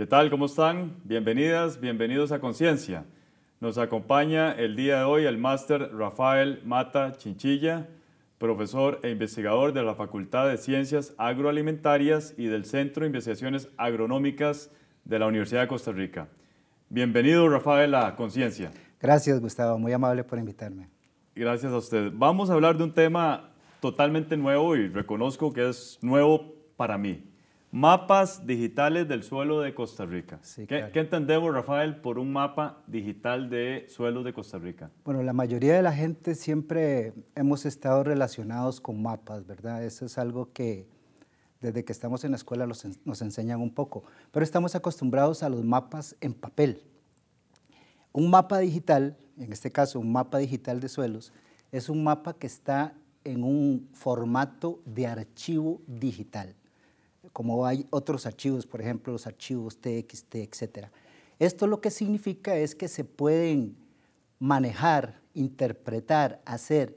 ¿Qué tal? ¿Cómo están? Bienvenidas, bienvenidos a Conciencia. Nos acompaña el día de hoy el máster Rafael Mata Chinchilla, profesor e investigador de la Facultad de Ciencias Agroalimentarias y del Centro de Investigaciones Agronómicas de la Universidad de Costa Rica. Bienvenido, Rafael, a Conciencia. Gracias, Gustavo. Muy amable por invitarme. Gracias a usted. Vamos a hablar de un tema totalmente nuevo y reconozco que es nuevo para mí Mapas digitales del suelo de Costa Rica. ¿Qué, entendemos, Rafael, por un mapa digital de suelos de Costa Rica? Bueno, la mayoría de la gente siempre hemos estado relacionados con mapas, ¿verdad? Eso es algo que desde que estamos en la escuela nos enseñan un poco, pero estamos acostumbrados a los mapas en papel. Un mapa digital, en este caso un mapa digital de suelos, es un mapa que está en un formato de archivo digital como hay otros archivos, por ejemplo, los archivos TXT, etc. Esto lo que significa es que se pueden manejar, interpretar, hacer,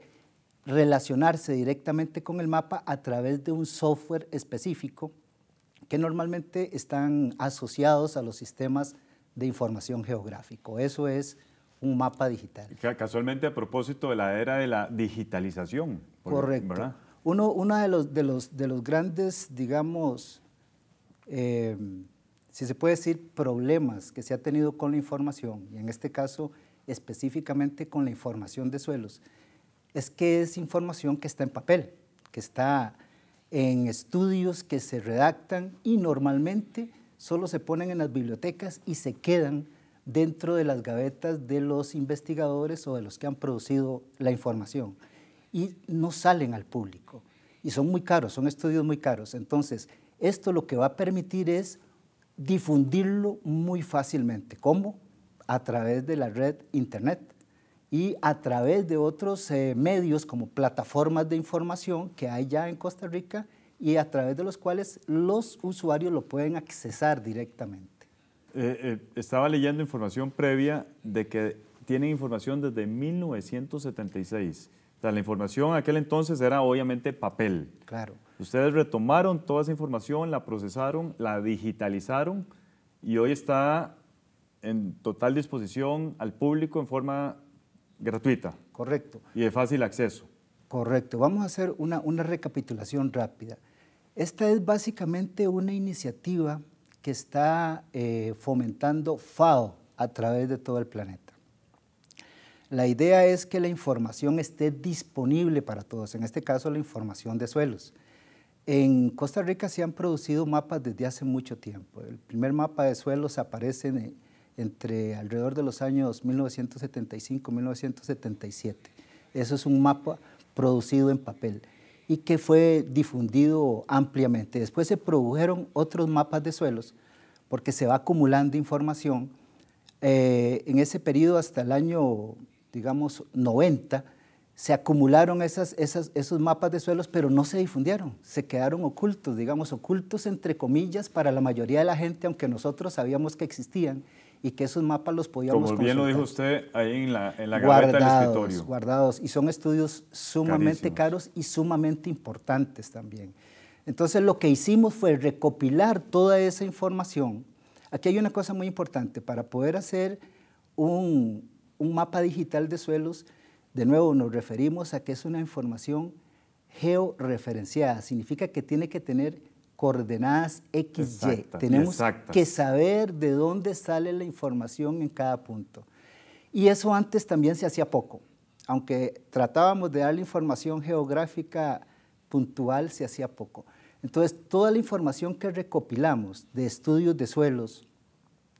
relacionarse directamente con el mapa a través de un software específico que normalmente están asociados a los sistemas de información geográfico. Eso es un mapa digital. Casualmente a propósito de la era de la digitalización. Correcto. Uno de los, grandes, digamos, eh, si se puede decir, problemas que se ha tenido con la información, y en este caso específicamente con la información de suelos, es que es información que está en papel, que está en estudios que se redactan y normalmente solo se ponen en las bibliotecas y se quedan dentro de las gavetas de los investigadores o de los que han producido la información y no salen al público. Y son muy caros, son estudios muy caros. Entonces, esto lo que va a permitir es difundirlo muy fácilmente. ¿Cómo? A través de la red Internet y a través de otros eh, medios como plataformas de información que hay ya en Costa Rica y a través de los cuales los usuarios lo pueden accesar directamente. Eh, eh, estaba leyendo información previa de que tienen información desde 1976 la información en aquel entonces era obviamente papel. Claro. Ustedes retomaron toda esa información, la procesaron, la digitalizaron y hoy está en total disposición al público en forma gratuita. Correcto. Y de fácil acceso. Correcto. Vamos a hacer una, recapitulación rápida. Esta es básicamente una iniciativa que está eh, fomentando FAO a través de todo el planeta. La idea es que la información esté disponible para todos, en este caso la información de suelos. En Costa Rica se han producido mapas desde hace mucho tiempo. El primer mapa de suelos aparece entre alrededor de los años 1975-1977. Eso es un mapa producido en papel y que fue difundido ampliamente. Después se produjeron otros mapas de suelos porque se va acumulando información. Eh, en ese periodo hasta el año digamos, 90, se acumularon esas, esos mapas de suelos, pero no se difundieron, se quedaron ocultos, digamos, ocultos entre comillas para la mayoría de la gente, aunque nosotros sabíamos que existían y que esos mapas los podíamos Como bien lo dijo usted ahí en la, en la guardados, del escritorio. Guardados, y son estudios sumamente caros y sumamente importantes también. Entonces lo que hicimos fue recopilar toda esa información. Aquí hay una cosa muy importante, para poder hacer un, un mapa digital de suelos, de nuevo nos referimos a que es una información georreferenciada, significa que tiene que tener coordenadas XY, tenemos que saber de dónde sale la información en cada punto. Y eso antes también se hacía poco, aunque tratábamos de dar la información geográfica puntual, se hacía poco. Entonces, toda la información que recopilamos de estudios de suelos,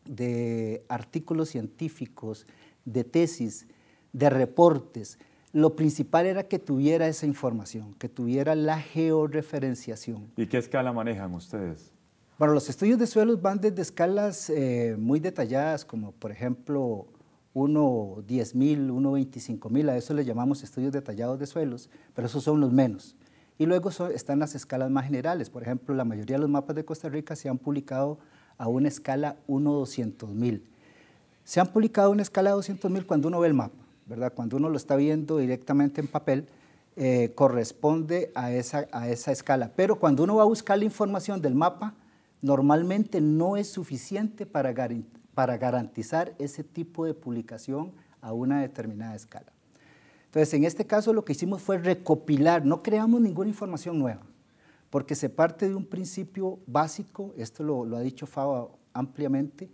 de artículos científicos, de tesis, de reportes. Lo principal era que tuviera esa información, que tuviera la georreferenciación. ¿Y qué escala manejan ustedes? Bueno, los estudios de suelos van desde escalas eh, muy detalladas, como por ejemplo 1.10.000, 1.25.000, a eso le llamamos estudios detallados de suelos, pero esos son los menos. Y luego están las escalas más generales, por ejemplo, la mayoría de los mapas de Costa Rica se han publicado a una escala 1.200.000, se han publicado en escala de 200.000 cuando uno ve el mapa, ¿verdad? Cuando uno lo está viendo directamente en papel, eh, corresponde a esa, escala. Pero cuando uno va a buscar la información del mapa, normalmente no es suficiente para, garantizar ese tipo de publicación a una determinada escala. Entonces, en este caso lo que hicimos fue recopilar, no creamos ninguna información nueva, porque se parte de un principio básico, esto lo, ha dicho FAO ampliamente,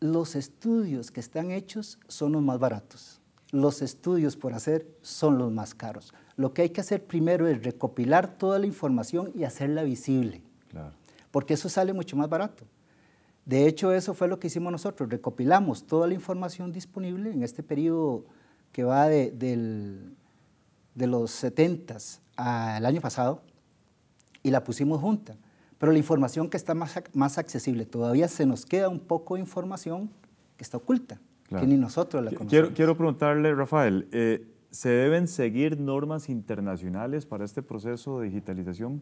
los estudios que están hechos son los más baratos. Los estudios por hacer son los más caros. Lo que hay que hacer primero es recopilar toda la información y hacerla visible. Porque eso sale mucho más barato. De hecho, eso fue lo que hicimos nosotros. Recopilamos toda la información disponible en este periodo que va de, los 70 al año pasado y la pusimos junta. Pero la información que está más, más accesible, todavía se nos queda un poco de información que está oculta, que ni nosotros la conocemos. Quiero, preguntarle, Rafael, eh, ¿se deben seguir normas internacionales para este proceso de digitalización?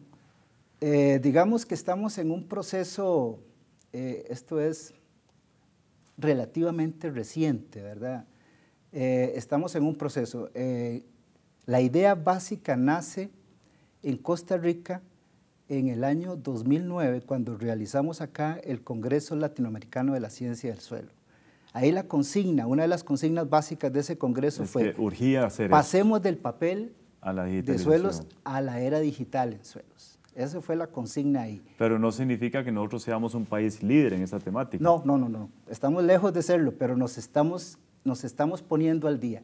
Eh, digamos que estamos en un proceso, eh, esto es relativamente reciente, ¿verdad? estamos en un proceso. la idea básica nace en Costa Rica en el año 2009 cuando realizamos acá el Congreso Latinoamericano de la Ciencia del Suelo. Ahí la consigna, una de las consignas básicas de ese Congreso fue, urgía hacer pasemos del papel a de suelos a la era digital en suelos. Esa fue la consigna ahí. Pero no significa que nosotros seamos un país líder en esa temática. No, no, no, no. Estamos lejos de serlo, pero nos estamos, nos estamos poniendo al día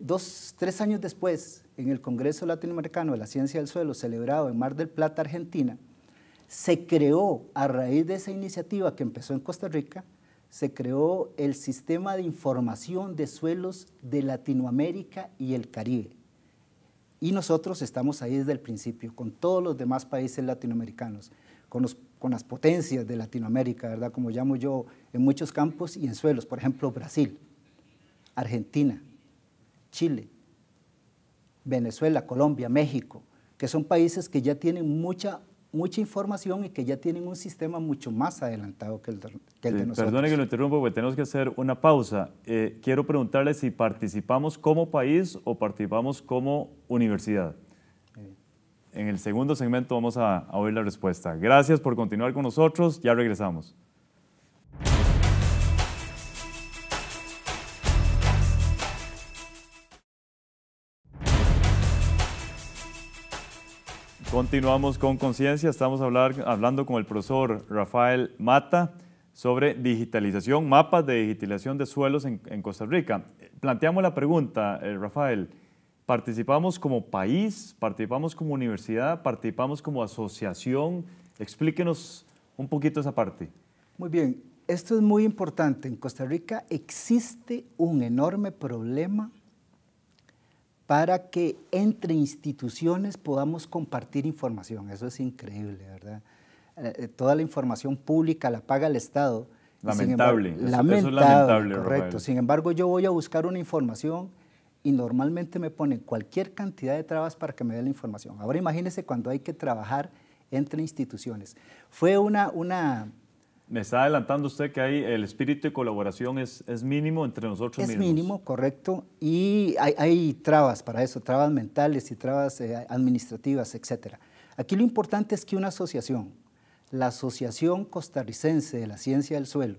dos, tres años después, en el Congreso Latinoamericano de la Ciencia del Suelo, celebrado en Mar del Plata, Argentina, se creó, a raíz de esa iniciativa que empezó en Costa Rica, se creó el Sistema de Información de Suelos de Latinoamérica y el Caribe. Y nosotros estamos ahí desde el principio, con todos los demás países latinoamericanos, con las potencias de Latinoamérica, ¿verdad? Como llamo yo, en muchos campos y en suelos, por ejemplo, Brasil, Argentina, Chile, Venezuela, Colombia, México, que son países que ya tienen mucha mucha información y que ya tienen un sistema mucho más adelantado que el de, nosotros. Perdone que lo interrumpo, porque tenemos que hacer una pausa. Eh, quiero preguntarle si participamos como país o participamos como universidad. Eh. En el segundo segmento vamos a oír la respuesta. Gracias por continuar con nosotros. Ya regresamos. Continuamos con conciencia, estamos hablando con el profesor Rafael Mata sobre digitalización, mapas de digitalización de suelos en, Costa Rica. Planteamos la pregunta, eh, Rafael, ¿participamos como país, participamos como universidad, participamos como asociación? Explíquenos un poquito esa parte. Muy bien, esto es muy importante. En Costa Rica existe un enorme problema para que entre instituciones podamos compartir información. Eso es increíble, ¿verdad? Eh, eh, toda la información pública la paga el Estado. Lamentable. eso, lamentable, es lamentable, correcto. Sin embargo, yo voy a buscar una información y normalmente me ponen cualquier cantidad de trabas para que me dé la información. Ahora imagínense cuando hay que trabajar entre instituciones. Fue una, una me está adelantando usted que ahí el espíritu de colaboración es, mínimo entre nosotros es mismos. Es mínimo, correcto. Y hay, trabas para eso, trabas mentales y trabas eh, administrativas, etc. Aquí lo importante es que una asociación, la Asociación Costarricense de la Ciencia del Suelo,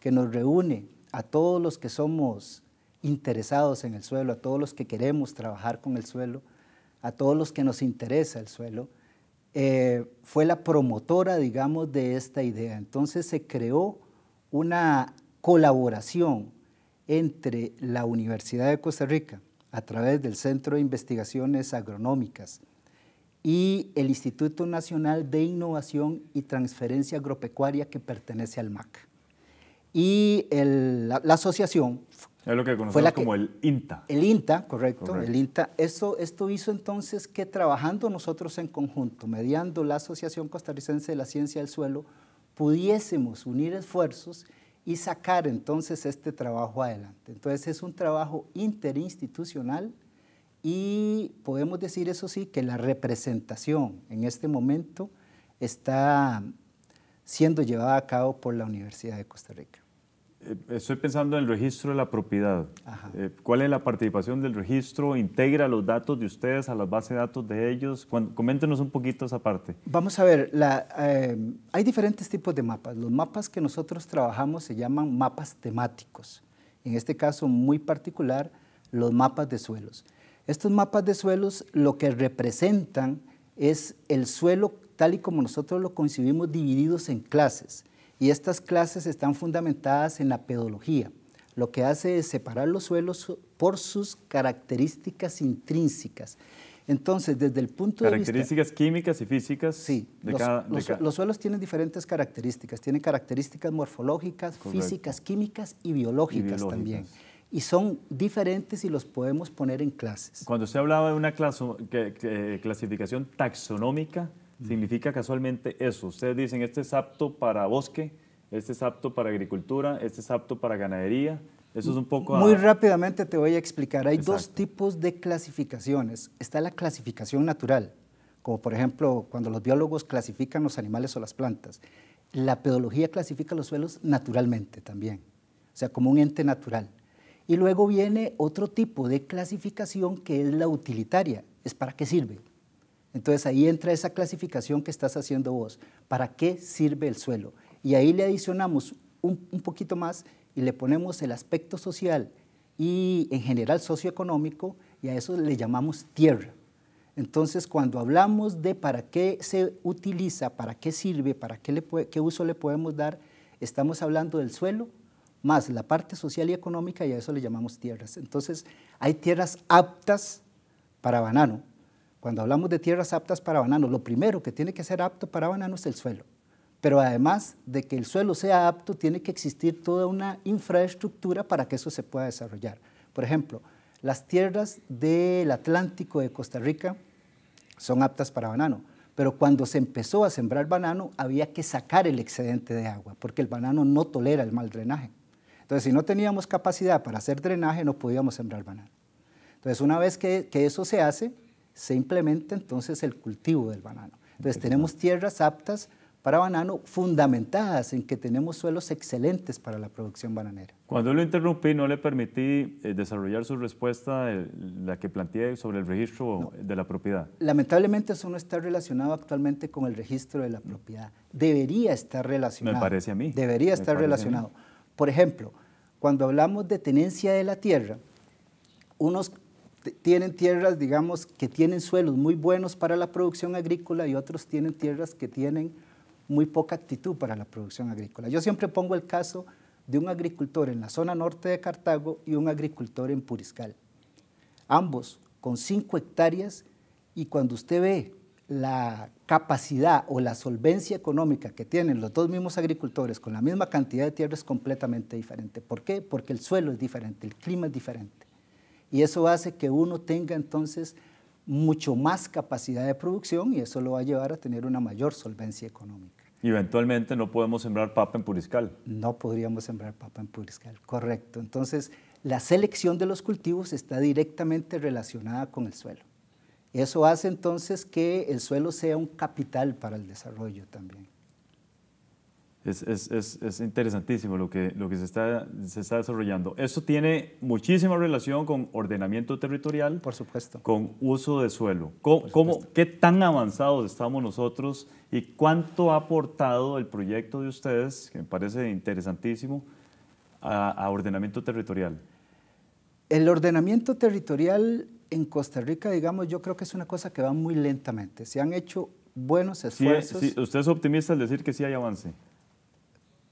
que nos reúne a todos los que somos interesados en el suelo, a todos los que queremos trabajar con el suelo, a todos los que nos interesa el suelo, eh, fue la promotora, digamos, de esta idea. Entonces se creó una colaboración entre la Universidad de Costa Rica a través del Centro de Investigaciones Agronómicas y el Instituto Nacional de Innovación y Transferencia Agropecuaria que pertenece al MAC. Y la, la asociación es lo que conocemos como el INTA. El INTA, correcto, el INTA. Esto, esto hizo entonces que trabajando nosotros en conjunto, mediando la Asociación Costarricense de la Ciencia del Suelo, pudiésemos unir esfuerzos y sacar entonces este trabajo adelante. Entonces es un trabajo interinstitucional y podemos decir eso sí, que la representación en este momento está siendo llevada a cabo por la Universidad de Costa Rica. Eh, estoy pensando en el registro de la propiedad. Eh, ¿Cuál es la participación del registro? ¿Integra los datos de ustedes a las bases de datos de ellos? coméntenos un poquito esa parte. Vamos a ver, eh, hay diferentes tipos de mapas. Los mapas que nosotros trabajamos se llaman mapas temáticos. En este caso muy particular, los mapas de suelos. Estos mapas de suelos lo que representan es el suelo tal y como nosotros lo concibimos divididos en clases y estas clases están fundamentadas en la pedología. Lo que hace es separar los suelos por sus características intrínsecas. Entonces, desde el punto de vista... Características químicas y físicas. Sí, los, suelos tienen diferentes características. Tienen características morfológicas, físicas, químicas y biológicas, también. Y son diferentes y los podemos poner en clases. Cuando usted hablaba de una clasificación taxonómica, Mm. significa casualmente eso. Ustedes dicen, este es apto para bosque, este es apto para agricultura, este es apto para ganadería. Eso es un poco... Muy rápidamente te voy a explicar. Hay dos tipos de clasificaciones. Está la clasificación natural, como por ejemplo cuando los biólogos clasifican los animales o las plantas. La pedología clasifica los suelos naturalmente también, o sea, como un ente natural. Y luego viene otro tipo de clasificación que es la utilitaria, es para qué sirve. Entonces ahí entra esa clasificación que estás haciendo vos. ¿Para qué sirve el suelo? Y ahí le adicionamos un, poquito más y le ponemos el aspecto social y en general socioeconómico y a eso le llamamos tierra. Entonces, cuando hablamos de para qué se utiliza, para qué sirve, para qué, qué uso le podemos dar, estamos hablando del suelo más la parte social y económica y a eso le llamamos tierras. Entonces, hay tierras aptas para banano, cuando hablamos de tierras aptas para banano, lo primero que tiene que ser apto para banano es el suelo. Pero además de que el suelo sea apto, tiene que existir toda una infraestructura para que eso se pueda desarrollar. Por ejemplo, las tierras del Atlántico de Costa Rica son aptas para banano, pero cuando se empezó a sembrar banano había que sacar el excedente de agua, porque el banano no tolera el mal drenaje. Entonces, si no teníamos capacidad para hacer drenaje, no podíamos sembrar banano. Entonces, una vez que eso se hace, se implementa entonces el cultivo del banano. Entonces tenemos tierras aptas para banano fundamentadas en que tenemos suelos excelentes para la producción bananera. Cuando lo interrumpí, no le permití eh, desarrollar su respuesta, la que planteé sobre el registro de la propiedad. Lamentablemente eso no está relacionado actualmente con el registro de la propiedad. Debería estar relacionado. Me parece a mí. Debería estar relacionado. Por ejemplo, cuando hablamos de tenencia de la tierra, unos tienen tierras, digamos, que tienen suelos muy buenos para la producción agrícola y otros tienen tierras que tienen muy poca actitud para la producción agrícola. Yo siempre pongo el caso de un agricultor en la zona norte de Cartago y un agricultor en Puriscal. Ambos con cinco hectáreas y cuando usted ve la capacidad o la solvencia económica que tienen los dos mismos agricultores con la misma cantidad de tierra es completamente diferente. ¿Por qué? Porque el suelo es diferente, el clima es diferente. Y eso hace que uno tenga entonces mucho más capacidad de producción y eso lo va a llevar a tener una mayor solvencia económica. eventualmente no podemos sembrar papa en Puriscal. No podríamos sembrar papa en Puriscal, correcto. Entonces, la selección de los cultivos está directamente relacionada con el suelo. Eso hace entonces que el suelo sea un capital para el desarrollo también. Es, interesantísimo lo que, se, está, desarrollando. Esto tiene muchísima relación con ordenamiento territorial. Por supuesto. Con uso de suelo. ¿Cómo, qué tan avanzados estamos nosotros y cuánto ha aportado el proyecto de ustedes, que me parece interesantísimo, a, ordenamiento territorial? El ordenamiento territorial en Costa Rica, digamos, yo creo que es una cosa que va muy lentamente. Se han hecho buenos esfuerzos. ¿Usted es optimista al decir que sí hay avance?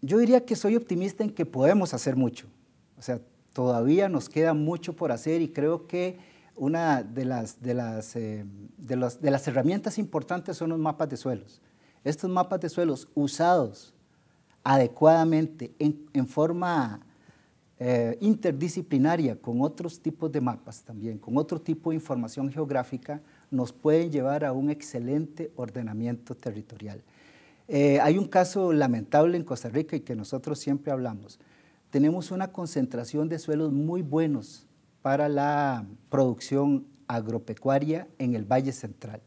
yo diría que soy optimista en que podemos hacer mucho. O sea, todavía nos queda mucho por hacer y creo que una de las, de las, eh, herramientas importantes son los mapas de suelos. Estos mapas de suelos usados adecuadamente en, forma eh, interdisciplinaria con otros tipos de mapas también, con otro tipo de información geográfica, nos pueden llevar a un excelente ordenamiento territorial. Eh, hay un caso lamentable en Costa Rica y que nosotros siempre hablamos. Tenemos una concentración de suelos muy buenos para la producción agropecuaria en el Valle Central.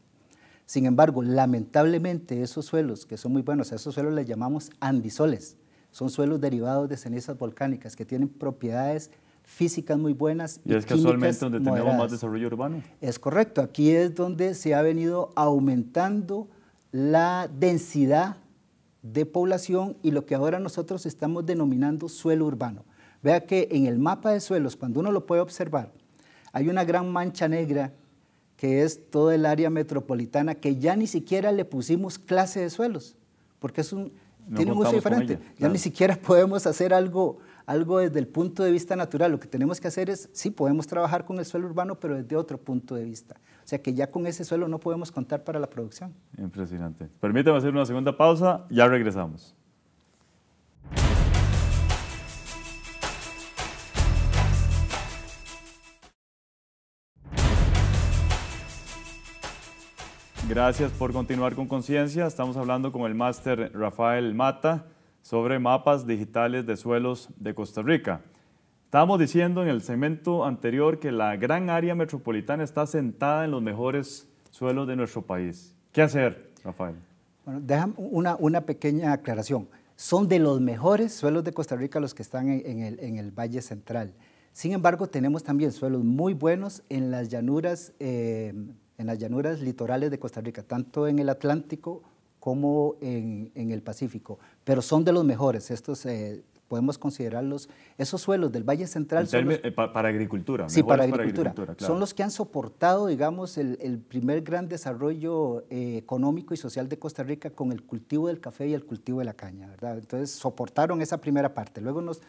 Sin embargo, lamentablemente esos suelos, que son muy buenos, a esos suelos les llamamos andisoles, son suelos derivados de cenizas volcánicas que tienen propiedades físicas muy buenas. Y, y es casualmente donde tenemos más desarrollo urbano. Es correcto, aquí es donde se ha venido aumentando la densidad de población y lo que ahora nosotros estamos denominando suelo urbano. Vea que en el mapa de suelos, cuando uno lo puede observar, hay una gran mancha negra que es toda el área metropolitana, que ya ni siquiera le pusimos clase de suelos, porque es un, tiene diferente. Ya ni siquiera podemos hacer algo, algo desde el punto de vista natural. Lo que tenemos que hacer es, sí, podemos trabajar con el suelo urbano, pero desde otro punto de vista. O sea que ya con ese suelo no podemos contar para la producción. Impresionante. Permítame hacer una segunda pausa, ya regresamos. Gracias por continuar con conciencia. Estamos hablando con el máster Rafael Mata sobre mapas digitales de suelos de Costa Rica. Estábamos diciendo en el segmento anterior que la gran área metropolitana está sentada en los mejores suelos de nuestro país. ¿Qué hacer, Rafael? Bueno, déjame una, pequeña aclaración. Son de los mejores suelos de Costa Rica los que están en, el, Valle Central. Sin embargo, tenemos también suelos muy buenos en las llanuras, eh, en las llanuras litorales de Costa Rica, tanto en el Atlántico como en, el Pacífico, pero son de los mejores. Estos eh, podemos considerarlos, esos suelos del Valle Central. Son eh, para agricultura. Sí, para agricultura. Son los que han soportado, digamos, el, primer gran desarrollo eh, económico y social de Costa Rica con el cultivo del café y el cultivo de la caña, ¿verdad? Entonces soportaron esa primera parte. Luego nos,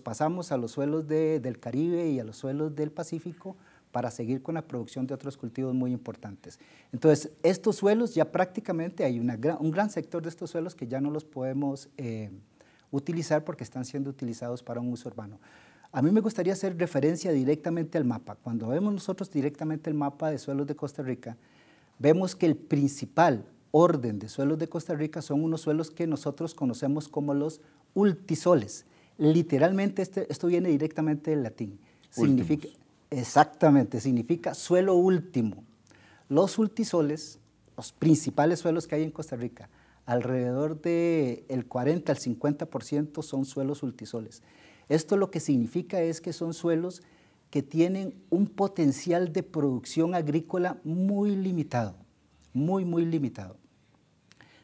pasamos a los suelos del Caribe y a los suelos del Pacífico para seguir con la producción de otros cultivos muy importantes. Entonces, estos suelos ya prácticamente hay un gran sector de estos suelos que ya no los podemos eh, utilizar porque están siendo utilizados para un uso urbano. A mí me gustaría hacer referencia directamente al mapa. Cuando vemos nosotros directamente el mapa de suelos de Costa Rica, vemos que el principal orden de suelos de Costa Rica son unos suelos que nosotros conocemos como los ultisoles. Literalmente este, esto viene directamente del latín. Significa Exactamente, significa suelo último. Los ultisoles, los principales suelos que hay en Costa Rica, alrededor del el 40 al 50% son suelos ultisoles. Esto lo que significa es que son suelos que tienen un potencial de producción agrícola muy limitado, muy, muy limitado.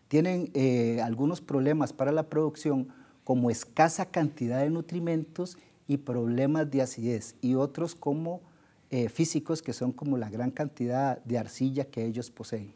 Tienen eh, algunos problemas para la producción como escasa cantidad de nutrimentos y problemas de acidez y otros como eh, físicos que son como la gran cantidad de arcilla que ellos poseen.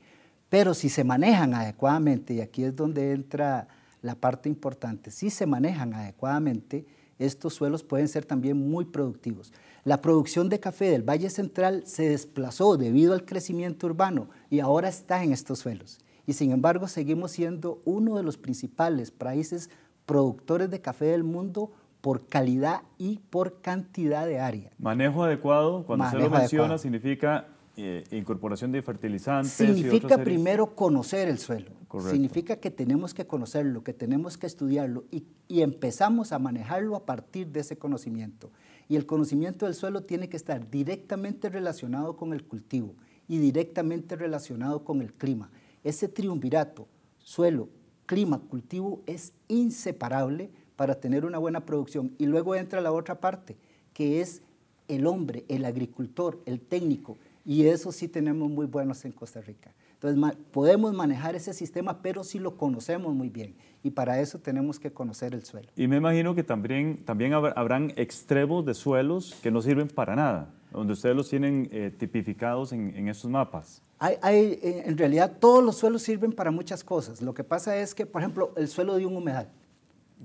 Pero si se manejan adecuadamente, y aquí es donde entra la parte importante, si se manejan adecuadamente, estos suelos pueden ser también muy productivos. La producción de café del Valle Central se desplazó debido al crecimiento urbano y ahora está en estos suelos. Y sin embargo, seguimos siendo uno de los principales países productores de café del mundo por calidad y por cantidad de área. Manejo adecuado, cuando se lo menciona, significa eh, incorporación de fertilizantes. Significa primero conocer el suelo. Significa que tenemos que conocerlo, que tenemos que estudiarlo y, y empezamos a manejarlo a partir de ese conocimiento. Y el conocimiento del suelo tiene que estar directamente relacionado con el cultivo y directamente relacionado con el clima. Ese triunvirato, suelo, clima, cultivo, es inseparable para tener una buena producción. Y luego entra la otra parte, que es el hombre, el agricultor, el técnico. Y eso sí tenemos muy buenos en Costa Rica. Entonces podemos manejar ese sistema, pero sí lo conocemos muy bien. Y para eso tenemos que conocer el suelo. Y me imagino que también, también habrán extremos de suelos que no sirven para nada, donde ustedes los tienen eh, tipificados en, esos estos mapas. Eh, en realidad todos los suelos sirven para muchas cosas. Lo que pasa es que, por ejemplo, el suelo de un humedal.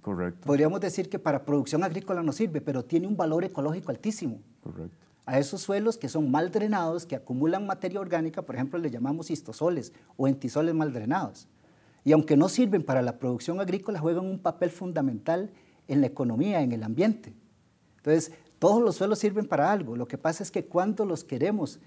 Correcto. Podríamos decir que para producción agrícola no sirve, pero tiene un valor ecológico altísimo. Correcto. A esos suelos que son mal drenados, que acumulan materia orgánica, por ejemplo, le llamamos histosoles o entisoles mal drenados. Y aunque no sirven para la producción agrícola, juegan un papel fundamental en la economía, en el ambiente. Entonces, todos los suelos sirven para algo. Lo que pasa es que cuando los queremos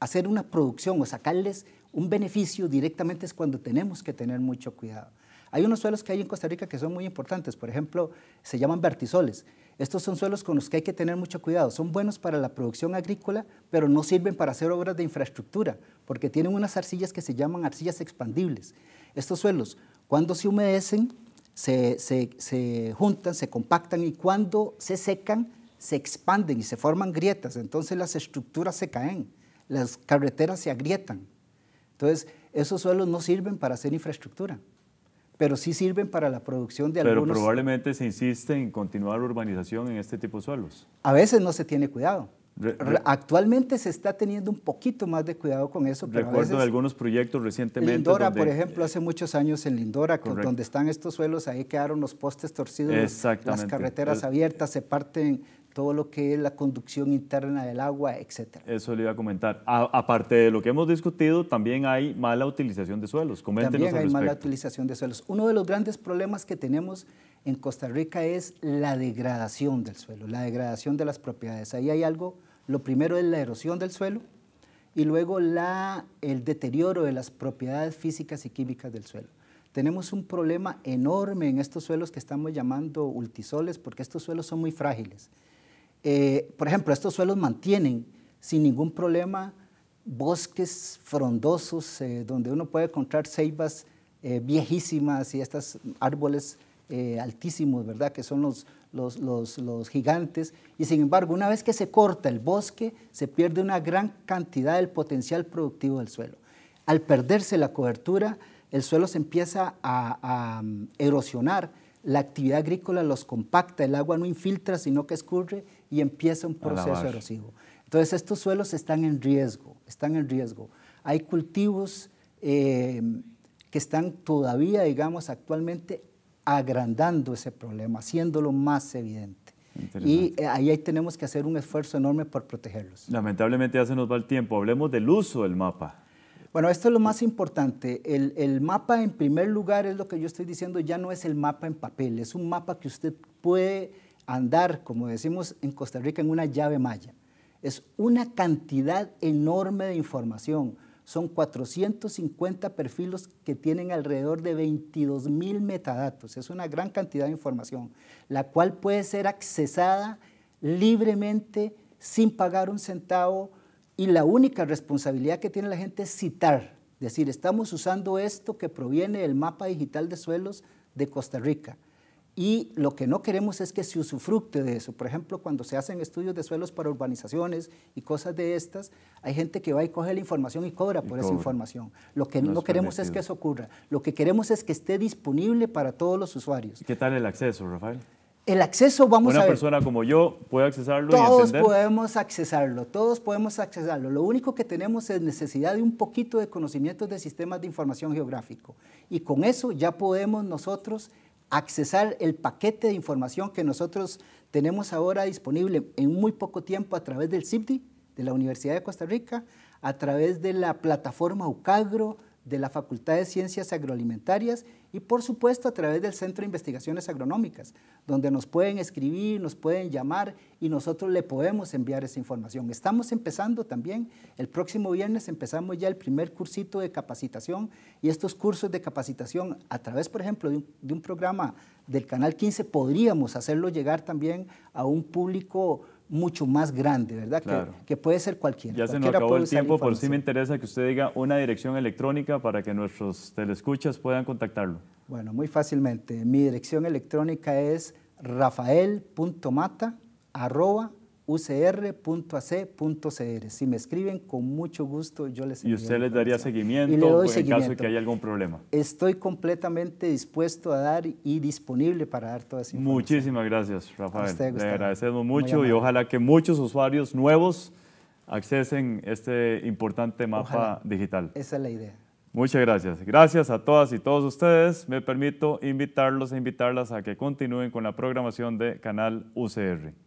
hacer una producción o sacarles un beneficio directamente es cuando tenemos que tener mucho cuidado. Hay unos suelos que hay en Costa Rica que son muy importantes, por ejemplo, se llaman vertisoles. Estos son suelos con los que hay que tener mucho cuidado. Son buenos para la producción agrícola, pero no sirven para hacer obras de infraestructura, porque tienen unas arcillas que se llaman arcillas expandibles. Estos suelos, cuando se humedecen, se, se juntan, se compactan y cuando se secan, se expanden y se forman grietas. Entonces las estructuras se caen, las carreteras se agrietan. Entonces esos suelos no sirven para hacer infraestructura pero sí sirven para la producción de algunos... Pero probablemente se insiste en continuar urbanización en este tipo de suelos. A veces no se tiene cuidado. Actualmente se está teniendo un poquito más de cuidado con eso. Pero recuerdo a veces, de algunos proyectos recientemente. Lindora, por ejemplo, hace muchos años en Lindora, donde están estos suelos, ahí quedaron los postes torcidos, las carreteras abiertas, se parten todo lo que es la conducción interna del agua, etc. Eso le iba a comentar. A, aparte de lo que hemos discutido, también hay mala utilización de suelos. también hay mala utilización de suelos. Uno de los grandes problemas que tenemos en Costa Rica es la degradación del suelo, la degradación de las propiedades. Ahí hay algo, lo primero es la erosión del suelo y luego la, el deterioro de las propiedades físicas y químicas del suelo. Tenemos un problema enorme en estos suelos que estamos llamando ultisoles porque estos suelos son muy frágiles. Eh, por ejemplo, estos suelos mantienen sin ningún problema bosques frondosos eh, donde uno puede encontrar ceibas eh, viejísimas y estos árboles altísimos, ¿verdad? Que son los, los, los, gigantes. Y sin embargo, una vez que se corta el bosque, se pierde una gran cantidad del potencial productivo del suelo. Al perderse la cobertura, el suelo se empieza a mm, erosionar la actividad agrícola los compacta, el agua no infiltra, sino que escurre y empieza un proceso erosivo. Entonces estos suelos están en riesgo, están en riesgo. Hay cultivos em, que están todavía, digamos, actualmente agrandando ese problema, haciéndolo más evidente. Y eh, ahí tenemos que hacer un esfuerzo enorme por protegerlos. Lamentablemente ya se nos va el tiempo. Hablemos del uso del mapa. Bueno, esto es lo más importante. El, mapa, en primer lugar, es lo que yo estoy diciendo, ya no es el mapa en papel, es un mapa que usted puede andar, como decimos en Costa Rica, en una llave malla. Es una cantidad enorme de información. Son 450 perfiles que tienen alrededor de 22 mil metadatos. Es una gran cantidad de información, la cual puede ser accesada libremente sin pagar un centavo y la única responsabilidad que tiene la gente es citar, decir, estamos usando esto que proviene del mapa digital de suelos de Costa Rica. Y lo que no queremos es que se usufructe de eso. Por ejemplo, cuando se hacen estudios de suelos para urbanizaciones y cosas de estas, hay gente que va y coge la información y cobra por esa información. Lo que no, queremos es que eso ocurra. Lo que queremos es que esté disponible para todos los usuarios. ¿Qué tal el acceso, Rafael? el acceso vamos Una a... Una persona como yo puede accesarlo. y podemos accesarlo, todos podemos accesarlo. Lo único que tenemos es necesidad de un poquito de conocimiento de sistemas de información geográfico. Y con eso ya podemos nosotros accesar el paquete de información que nosotros tenemos ahora disponible en muy poco tiempo a través del CIPDI, de la Universidad de Costa Rica, a través de la plataforma UCAGRO, de la Facultad de Ciencias Agroalimentarias y por supuesto a través del Centro de Investigaciones Agronómicas, donde nos pueden escribir, nos pueden llamar y nosotros le podemos enviar esa información. Estamos empezando también, el próximo viernes empezamos ya el primer cursito de capacitación y estos cursos de capacitación a través, por ejemplo, de un, programa del Canal 15 podríamos hacerlo llegar también a un público mucho más grande, ¿verdad? Que, puede ser cualquiera. Ya se nos acabó el tiempo, por si me interesa que usted diga una dirección electrónica para que nuestros telescuchas puedan contactarlo. Bueno, muy fácilmente. Mi dirección electrónica es rafael.mata.com ucr.ac.cr. Si me escriben, con mucho gusto yo les ¿Y usted les daría seguimiento, en caso de que haya algún problema? Estoy completamente dispuesto a dar y disponible para dar todas esas Muchísimas gracias, Rafael. Usted, le agradecemos mucho y ojalá que muchos usuarios nuevos accesen este importante mapa digital. Esa es la idea. Muchas gracias. Gracias a todas y todos ustedes. Me permito invitarlos e invitarlas a que continúen con la programación de Canal UCR.